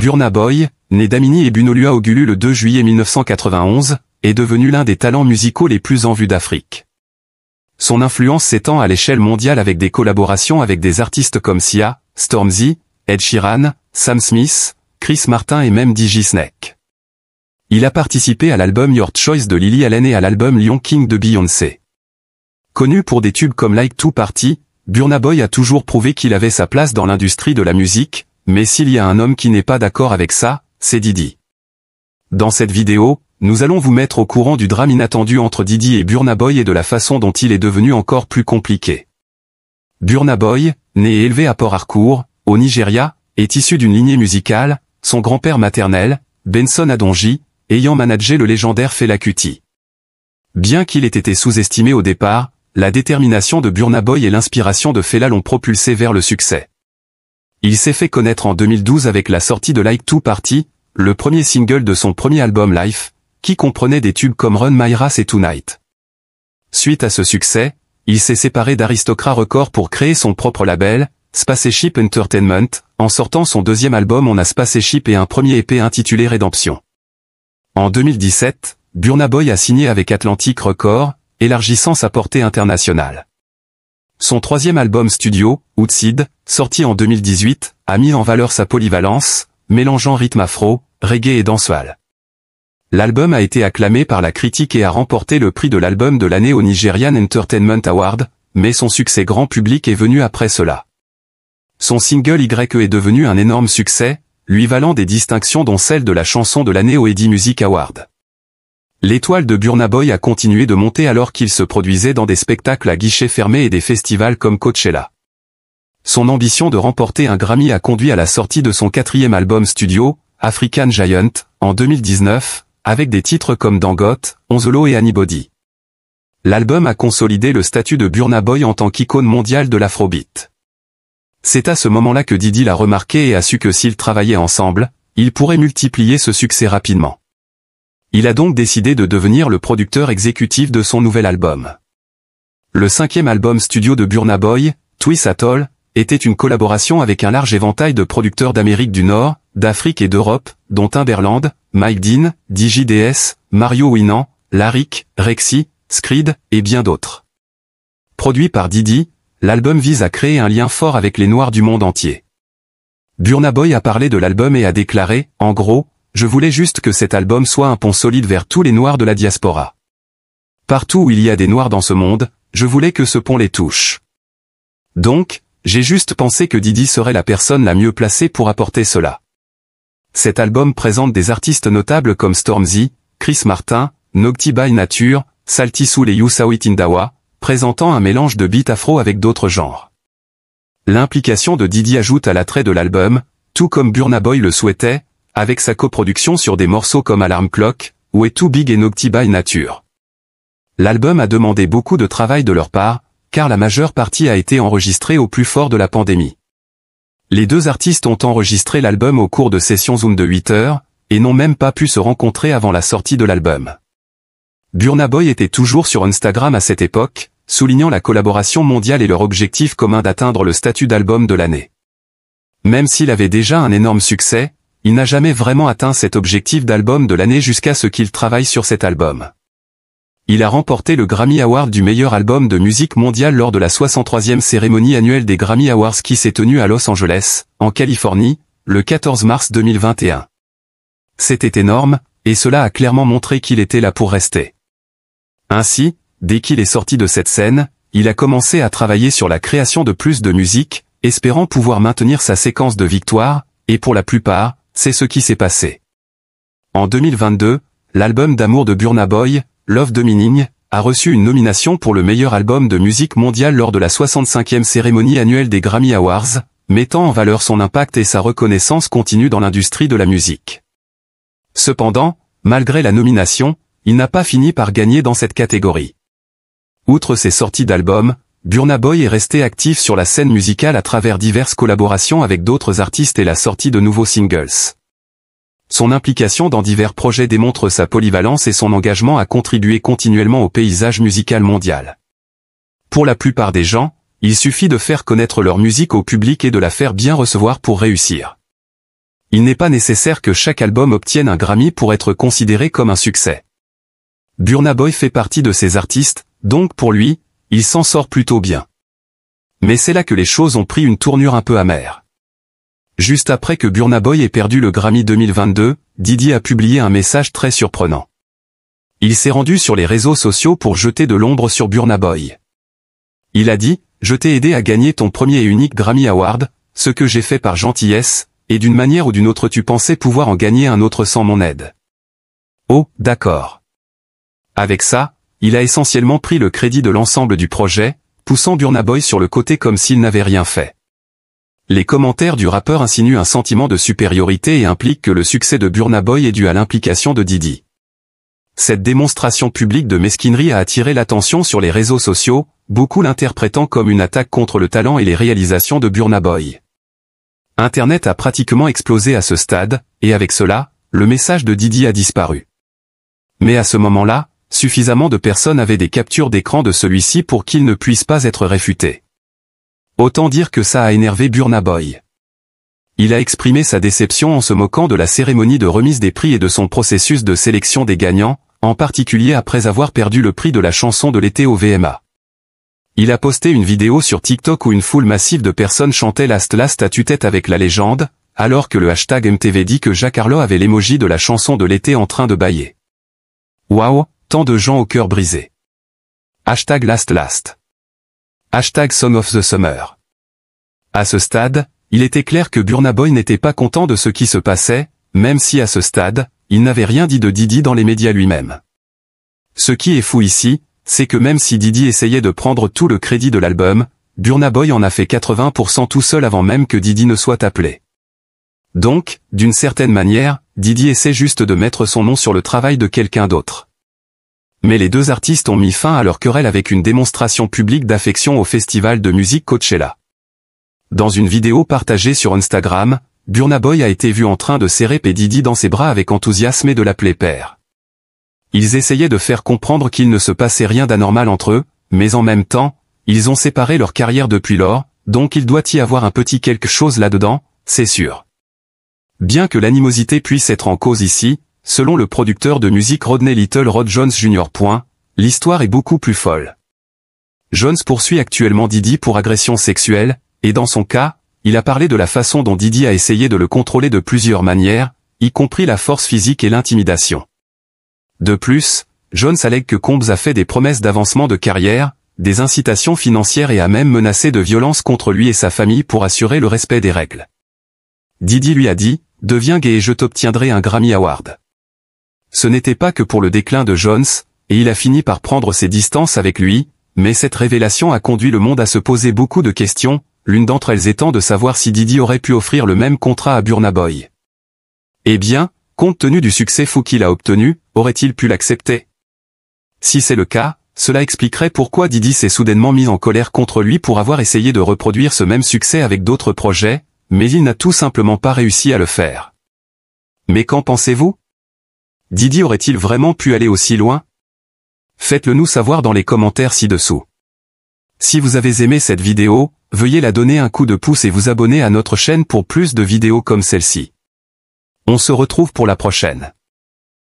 Burna Boy, né d'Amini et Bunolua Ogulu le 2 juillet 1991, est devenu l'un des talents musicaux les plus en vue d'Afrique. Son influence s'étend à l'échelle mondiale avec des collaborations avec des artistes comme Sia, Stormzy, Ed Sheeran, Sam Smith, Chris Martin et même DJ Snake. Il a participé à l'album Your Choice de Lily Allen et à l'album Lion King de Beyoncé. Connu pour des tubes comme Like Two Party, Burna Boy a toujours prouvé qu'il avait sa place dans l'industrie de la musique, mais s'il y a un homme qui n'est pas d'accord avec ça, c'est Didi. Dans cette vidéo, nous allons vous mettre au courant du drame inattendu entre Didi et Burna Boy et de la façon dont il est devenu encore plus compliqué. Burna Boy, né et élevé à Port Harcourt, au Nigeria, est issu d'une lignée musicale, son grand-père maternel, Benson Adonji, ayant managé le légendaire Fela Kuti. Bien qu'il ait été sous-estimé au départ, la détermination de Burna Boy et l'inspiration de Fela l'ont propulsé vers le succès. Il s'est fait connaître en 2012 avec la sortie de Like Two Party, le premier single de son premier album Life, qui comprenait des tubes comme Run My Race et Tonight. Suite à ce succès, il s'est séparé d'Aristocrat Records pour créer son propre label, Spaceship Entertainment, en sortant son deuxième album On a Spaceship et un premier EP intitulé Rédemption. En 2017, Burna Boy a signé avec Atlantic Records, élargissant sa portée internationale. Son troisième album studio, Outside, sorti en 2018, a mis en valeur sa polyvalence, mélangeant rythme afro, reggae et dancehall. L'album a été acclamé par la critique et a remporté le prix de l'album de l'année au Nigerian Entertainment Award, mais son succès grand public est venu après cela. Son single YE est devenu un énorme succès, lui valant des distinctions dont celle de la chanson de l'année au Eddie Music Award. L'étoile de Burna Boy a continué de monter alors qu'il se produisait dans des spectacles à guichets fermés et des festivals comme Coachella. Son ambition de remporter un Grammy a conduit à la sortie de son quatrième album studio, African Giant, en 2019, avec des titres comme Dangote, Onzolo et Anybody. L'album a consolidé le statut de Burna Boy en tant qu'icône mondiale de l'afrobeat. C'est à ce moment-là que Didi l'a remarqué et a su que s'ils travaillaient ensemble, ils pourraient multiplier ce succès rapidement. Il a donc décidé de devenir le producteur exécutif de son nouvel album. Le cinquième album studio de Burna Boy, Twist Atoll, était une collaboration avec un large éventail de producteurs d'Amérique du Nord, d'Afrique et d'Europe, dont Timberland, Mike Dean, DJDS, Mario Winan, Laric, Rexy, Screed, et bien d'autres. Produit par Didi, l'album vise à créer un lien fort avec les Noirs du monde entier. Burna Boy a parlé de l'album et a déclaré, en gros, je voulais juste que cet album soit un pont solide vers tous les noirs de la diaspora. Partout où il y a des noirs dans ce monde, je voulais que ce pont les touche. Donc, j'ai juste pensé que Didi serait la personne la mieux placée pour apporter cela. Cet album présente des artistes notables comme Stormzy, Chris Martin, Nocti by Nature, Salty Soul et Yusawi Tindawa, présentant un mélange de beat afro avec d'autres genres. L'implication de Didi ajoute à l'attrait de l'album, tout comme Burna Boy le souhaitait, avec sa coproduction sur des morceaux comme Alarm Clock, est Too Big et Nocti by Nature. L'album a demandé beaucoup de travail de leur part, car la majeure partie a été enregistrée au plus fort de la pandémie. Les deux artistes ont enregistré l'album au cours de sessions Zoom de 8 heures, et n'ont même pas pu se rencontrer avant la sortie de l'album. Burna Boy était toujours sur Instagram à cette époque, soulignant la collaboration mondiale et leur objectif commun d'atteindre le statut d'album de l'année. Même s'il avait déjà un énorme succès, il n'a jamais vraiment atteint cet objectif d'album de l'année jusqu'à ce qu'il travaille sur cet album. Il a remporté le Grammy Award du meilleur album de musique mondiale lors de la 63e cérémonie annuelle des Grammy Awards qui s'est tenue à Los Angeles, en Californie, le 14 mars 2021. C'était énorme, et cela a clairement montré qu'il était là pour rester. Ainsi, dès qu'il est sorti de cette scène, il a commencé à travailler sur la création de plus de musique, espérant pouvoir maintenir sa séquence de victoires, et pour la plupart, c'est ce qui s'est passé. En 2022, l'album d'amour de Burna Boy, Love Dominique, a reçu une nomination pour le meilleur album de musique mondiale lors de la 65e cérémonie annuelle des Grammy Awards, mettant en valeur son impact et sa reconnaissance continue dans l'industrie de la musique. Cependant, malgré la nomination, il n'a pas fini par gagner dans cette catégorie. Outre ses sorties d'albums, Burna Boy est resté actif sur la scène musicale à travers diverses collaborations avec d'autres artistes et la sortie de nouveaux singles. Son implication dans divers projets démontre sa polyvalence et son engagement à contribuer continuellement au paysage musical mondial. Pour la plupart des gens, il suffit de faire connaître leur musique au public et de la faire bien recevoir pour réussir. Il n'est pas nécessaire que chaque album obtienne un Grammy pour être considéré comme un succès. Burna Boy fait partie de ces artistes, donc pour lui, il s'en sort plutôt bien. Mais c'est là que les choses ont pris une tournure un peu amère. Juste après que Burna Boy ait perdu le Grammy 2022, Didier a publié un message très surprenant. Il s'est rendu sur les réseaux sociaux pour jeter de l'ombre sur Burna Boy. Il a dit, je t'ai aidé à gagner ton premier et unique Grammy Award, ce que j'ai fait par gentillesse, et d'une manière ou d'une autre tu pensais pouvoir en gagner un autre sans mon aide. Oh, d'accord. Avec ça, il a essentiellement pris le crédit de l'ensemble du projet, poussant Burna Boy sur le côté comme s'il n'avait rien fait. Les commentaires du rappeur insinuent un sentiment de supériorité et impliquent que le succès de Burna Boy est dû à l'implication de Didi. Cette démonstration publique de mesquinerie a attiré l'attention sur les réseaux sociaux, beaucoup l'interprétant comme une attaque contre le talent et les réalisations de Burna Boy. Internet a pratiquement explosé à ce stade, et avec cela, le message de Didi a disparu. Mais à ce moment-là, suffisamment de personnes avaient des captures d'écran de celui-ci pour qu'il ne puisse pas être réfuté. Autant dire que ça a énervé Burna Boy. Il a exprimé sa déception en se moquant de la cérémonie de remise des prix et de son processus de sélection des gagnants, en particulier après avoir perdu le prix de la chanson de l'été au VMA. Il a posté une vidéo sur TikTok où une foule massive de personnes chantait Last Last à tue-tête avec la légende, alors que le hashtag MTV dit que Jacques avait l'émoji de la chanson de l'été en train de bailler. Waouh, Tant de gens au cœur brisé. Hashtag last last. Hashtag some of the summer. À ce stade, il était clair que Burna Boy n'était pas content de ce qui se passait, même si à ce stade, il n'avait rien dit de Didi dans les médias lui-même. Ce qui est fou ici, c'est que même si Didi essayait de prendre tout le crédit de l'album, Burna Boy en a fait 80% tout seul avant même que Didi ne soit appelé. Donc, d'une certaine manière, Didi essaie juste de mettre son nom sur le travail de quelqu'un d'autre. Mais les deux artistes ont mis fin à leur querelle avec une démonstration publique d'affection au festival de musique Coachella. Dans une vidéo partagée sur Instagram, Burna Boy a été vu en train de serrer Pedidi dans ses bras avec enthousiasme et de l'appeler père. Ils essayaient de faire comprendre qu'il ne se passait rien d'anormal entre eux, mais en même temps, ils ont séparé leur carrière depuis lors, donc il doit y avoir un petit quelque chose là-dedans, c'est sûr. Bien que l'animosité puisse être en cause ici, Selon le producteur de musique Rodney Little Rod Jones Jr. L'histoire est beaucoup plus folle. Jones poursuit actuellement Didi pour agression sexuelle, et dans son cas, il a parlé de la façon dont Didi a essayé de le contrôler de plusieurs manières, y compris la force physique et l'intimidation. De plus, Jones allègue que Combs a fait des promesses d'avancement de carrière, des incitations financières et a même menacé de violence contre lui et sa famille pour assurer le respect des règles. Didi lui a dit, deviens gay et je t'obtiendrai un Grammy Award ce n'était pas que pour le déclin de Jones, et il a fini par prendre ses distances avec lui, mais cette révélation a conduit le monde à se poser beaucoup de questions, l'une d'entre elles étant de savoir si Didi aurait pu offrir le même contrat à Burnaboy. Eh bien, compte tenu du succès fou qu'il a obtenu, aurait-il pu l'accepter Si c'est le cas, cela expliquerait pourquoi Didi s'est soudainement mis en colère contre lui pour avoir essayé de reproduire ce même succès avec d'autres projets, mais il n'a tout simplement pas réussi à le faire. Mais qu'en pensez-vous Didi aurait-il vraiment pu aller aussi loin Faites-le nous savoir dans les commentaires ci-dessous. Si vous avez aimé cette vidéo, veuillez la donner un coup de pouce et vous abonner à notre chaîne pour plus de vidéos comme celle-ci. On se retrouve pour la prochaine.